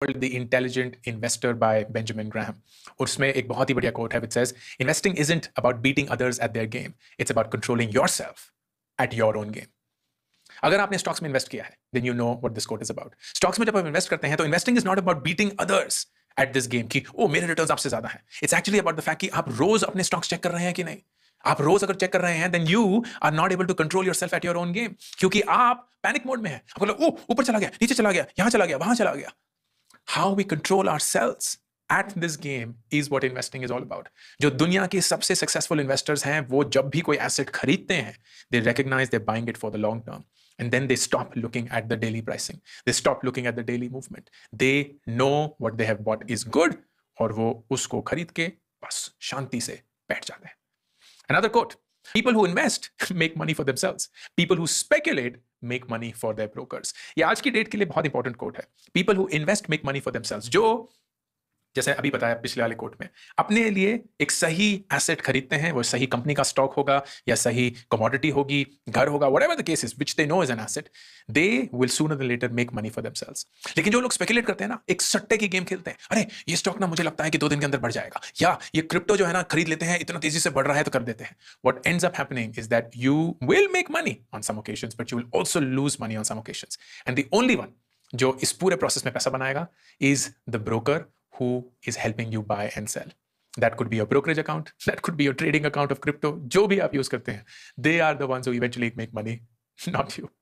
called The Intelligent Investor by Benjamin Graham. और उसमें एक बहुत ही बढ़िया कोट है which says investing isn't about beating others at their game it's about controlling yourself at your own game अगर आपने stocks में इन्वेस्ट किया है then you know what this quote is about stocks में जब आप इन्वेस्ट करते हैं तो investing is not about beating others at this game की ओ मेरे रिटर्न आपसे ज्यादा है it's actually about the fact कि आप रोज अपने स्टॉक्स चेक कर रहे हैं कि नहीं आप रोज अगर चेक कर रहे हैं then you are not able to control your self at your own game क्योंकि आप पैनिक मोड में है oh, ऊपर चला गया नीचे चला गया यहां चला गया वहां चला गया how we control ourselves at this game is what investing is all about जो दुनिया के सबसे सक्सेसफुल इन्वेस्टर्स हैं वो जब भी कोई एसेट खरीदते हैं they recognise they buying it for the long term and then they stop looking at the daily pricing they stop looking at the daily movement they know what they have bought is good और वो उसको खरीद के बस शांति से बैठ जाते हैं People who invest make money for themselves. People who speculate make money for their brokers. ये आज की डेट के लिए बहुत इंपॉर्टेंट कोट है People who invest make money for themselves. जो जैसे अभी बताया पिछले वाले कोर्ट में अपने लिए एक सही एसेट खरीदते हैं वो सही कंपनी का स्टॉक होगा या सही कमोडिटी होगी घर होगा whatever the cases which they know is an asset they will soon the latter make money for themselves लेकिन जो लोग स्पेकुलेट करते हैं ना एक सट्टे की गेम खेलते हैं अरे ये स्टॉक ना मुझे लगता है कि दो दिन के अंदर बढ़ जाएगा या ये क्रिप्टो जो है ना खरीद लेते हैं इतना तेजी से बढ़ रहा है तो कर देते हैं what end up happening is that you will make money on some occasion but you will also lose money on some occasion and the only one जो इस पूरे प्रोसेस में पैसा बनाएगा is the broker who is helping you buy and sell. That could be your brokerage account. That could be your trading account of crypto. जो भी use karte हैं, they are the ones who eventually make money, not you.